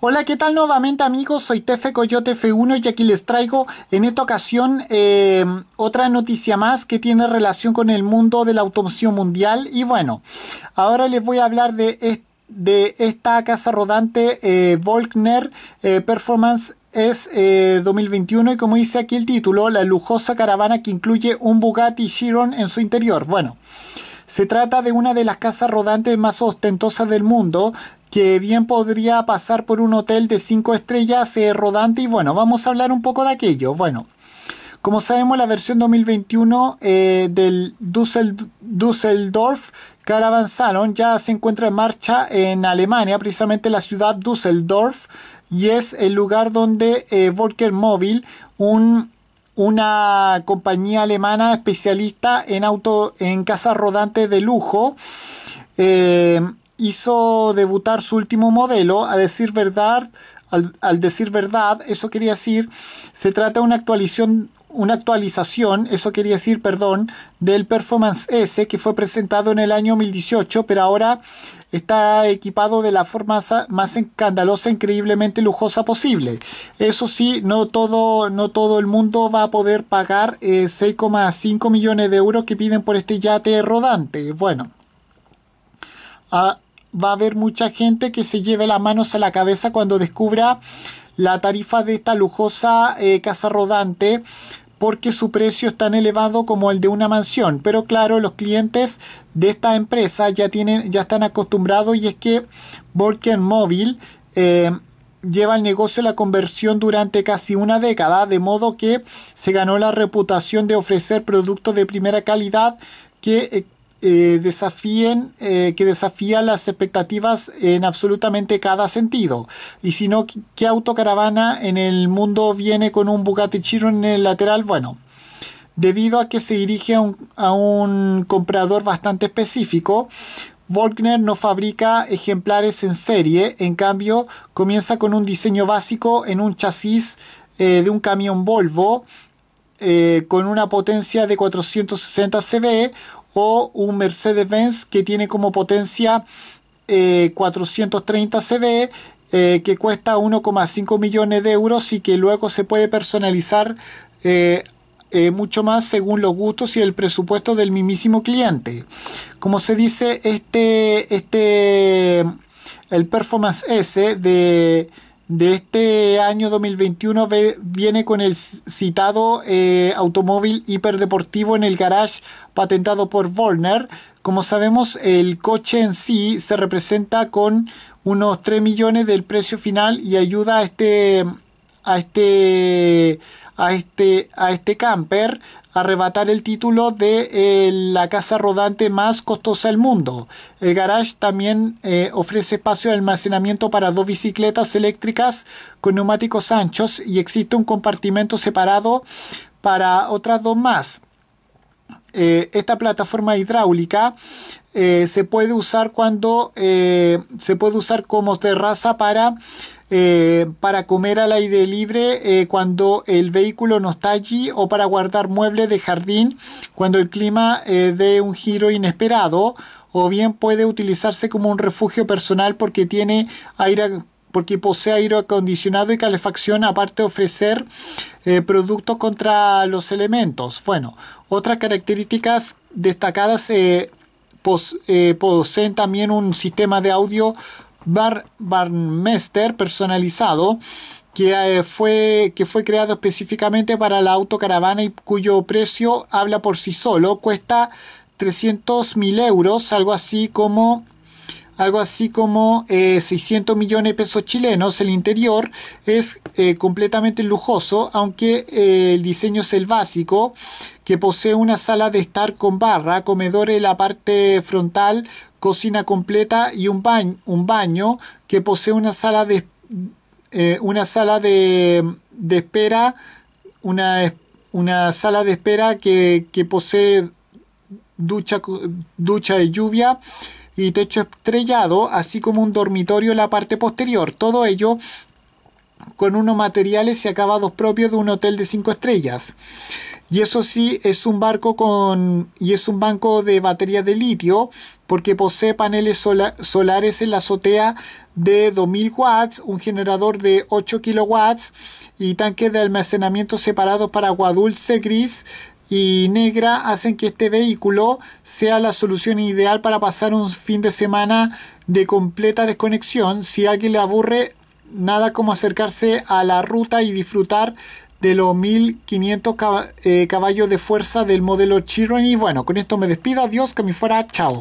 Hola, ¿qué tal nuevamente amigos? Soy Tefe Coyote F1 y aquí les traigo en esta ocasión eh, otra noticia más que tiene relación con el mundo de la automoción mundial. Y bueno, ahora les voy a hablar de, de esta casa rodante eh, Volkner eh, Performance es 2021 y como dice aquí el título, la lujosa caravana que incluye un Bugatti Chiron en su interior. Bueno, se trata de una de las casas rodantes más ostentosas del mundo que bien podría pasar por un hotel de 5 estrellas eh, rodante y bueno, vamos a hablar un poco de aquello. Bueno, como sabemos la versión 2021 eh, del Düsseldorf Caravan Salon ya se encuentra en marcha en Alemania, precisamente la ciudad Düsseldorf y es el lugar donde eh, Volker Mobil, un una compañía alemana especialista en auto en casas rodantes de lujo hizo debutar su último modelo, a decir verdad, al, decir verdad, eso quería decir, se trata de una actualización, una actualización, eso quería decir, perdón, del Performance S que fue presentado en el año 2018, pero ahora está equipado de la forma más escandalosa, increíblemente lujosa posible. Eso sí, no todo, no todo el mundo va a poder pagar 6,5 eh, millones de euros que piden por este yate rodante. Bueno. A, va a haber mucha gente que se lleve las manos a la cabeza cuando descubra la tarifa de esta lujosa eh, casa rodante porque su precio es tan elevado como el de una mansión. Pero claro, los clientes de esta empresa ya, tienen, ya están acostumbrados y es que Borken Móvil eh, lleva el negocio la conversión durante casi una década, de modo que se ganó la reputación de ofrecer productos de primera calidad que eh, eh, desafíen, eh, que desafía las expectativas en absolutamente cada sentido. Y si no, ¿qué autocaravana en el mundo viene con un Bugatti Chiron en el lateral? Bueno, debido a que se dirige a un, comprador bastante específico, Volkner no fabrica ejemplares en serie, en cambio comienza con un diseño básico en un chasis eh, de un camión Volvo con una potencia de 460 CV, o un Mercedes-Benz que tiene como potencia 430 eh, CV eh, que cuesta 1,5 millones de euros y que luego se puede personalizar eh, mucho más según los gustos y el presupuesto del mismísimo cliente. Como se dice, este, este el Performance S de de este año 2021 viene con el citado eh, automóvil hiperdeportivo en el garage patentado por Volner. Como sabemos, el coche en sí se representa con unos 3 millones del precio final y ayuda a este a este, a este, a este camper arrebatar el título de eh, la casa rodante más costosa del mundo. El garage también eh, ofrece espacio de almacenamiento para dos bicicletas eléctricas con neumáticos anchos y existe un compartimento separado para otras dos más. Eh, esta plataforma hidráulica eh, se puede usar cuando eh, se puede usar como terraza para para comer al aire libre cuando el vehículo no está allí o para guardar muebles de jardín cuando el clima dé un giro inesperado o bien puede utilizarse como un refugio personal porque tiene aire porque posee aire acondicionado y calefacción, aparte de ofrecer eh, productos contra los elementos. Bueno, otras características destacadas eh, eh, poseen también un sistema de audio bar, Barmester personalizado. Que fue, que fue creado específicamente para la autocaravana y cuyo precio habla por sí solo, cuesta 300.000 euros, algo así como algo así como 600 eh, millones de pesos chilenos. El interior es eh, completamente lujoso, aunque eh, el diseño es el básico, que posee una sala de estar con barra, comedor en la parte frontal, cocina completa y un, baño, un baño que posee una sala de, una sala espera, una, una, sala de espera que, posee ducha, ducha de lluvia y techo estrellado, así como un dormitorio en la parte posterior. Todo ello con unos materiales y acabados propios de un hotel de 5 estrellas. Y eso sí, es un barco con. y es un banco de batería de litio, porque posee paneles solares en la azotea de 2000 watts, un generador de 8 kilowatts y tanque de almacenamiento separado para agua dulce gris y negra hacen que este vehículo sea la solución ideal para pasar un fin de semana de completa desconexión. Si a alguien le aburre, nada como acercarse a la ruta y disfrutar de los 1500 eh, caballos de fuerza del modelo Chiron. Y bueno, con esto me despido. Adiós, que me fuera. Chao.